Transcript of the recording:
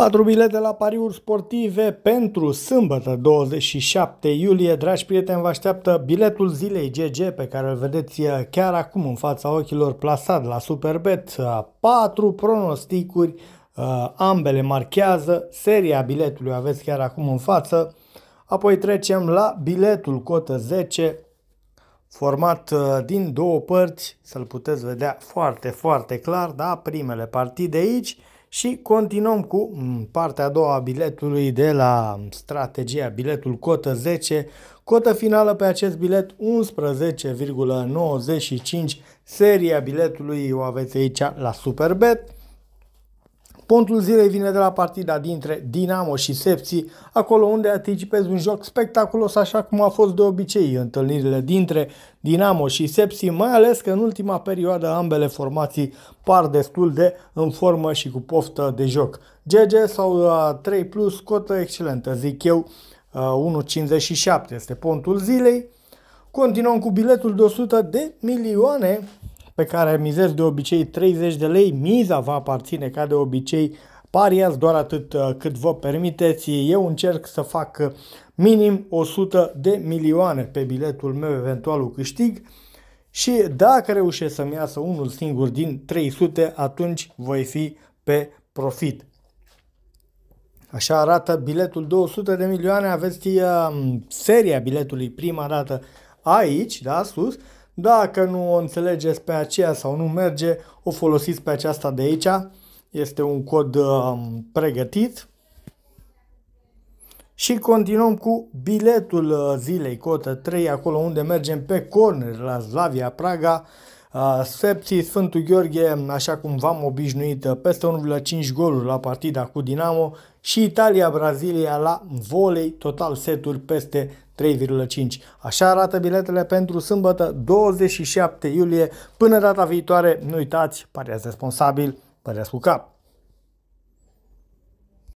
4 bilete la pariuri sportive pentru sâmbătă 27 iulie. Dragi prieteni, vă așteaptă biletul zilei GG pe care îl vedeți uh, chiar acum în fața ochilor plasat la Superbet. 4 uh, pronosticuri, uh, ambele marchează, seria biletului aveți chiar acum în față. Apoi trecem la biletul cotă 10, format din două părți, să-l puteți vedea foarte, foarte clar, da? primele partide aici și continuăm cu partea a doua a biletului de la strategia, biletul cotă 10, cotă finală pe acest bilet 11,95, seria biletului o aveți aici la Superbet, Pontul zilei vine de la partida dintre Dinamo și Sepsi, acolo unde anticipez un joc spectaculos așa cum a fost de obicei întâlnirile dintre Dinamo și Sepsi, mai ales că în ultima perioadă ambele formații par destul de în formă și cu poftă de joc. GG sau 3 uh, plus, cotă excelentă, zic eu, 1,57 uh, este pontul zilei. Continuăm cu biletul de 100 de milioane pe care mizez de obicei 30 de lei, miza va aparține ca de obicei pariați doar atât uh, cât vă permiteți. Eu încerc să fac uh, minim 100 de milioane pe biletul meu eventualul câștig și dacă reușesc să-mi iasă unul singur din 300, atunci voi fi pe profit. Așa arată biletul 200 de milioane, aveți uh, seria biletului prima dată aici, da, sus, dacă nu o înțelegeți pe aceea sau nu merge, o folosiți pe aceasta de aici. Este un cod um, pregătit. Și continuăm cu biletul uh, zilei, cotă 3, acolo unde mergem pe corner la Slavia Praga Sfepții Sfântul Gheorghe, așa cum v-am obișnuit, peste 1,5 goluri la partida cu Dinamo și Italia-Brazilia la volei, total seturi peste 3,5. Așa arată biletele pentru sâmbătă 27 iulie. Până data viitoare, nu uitați, pareați responsabil, păreați cu cap.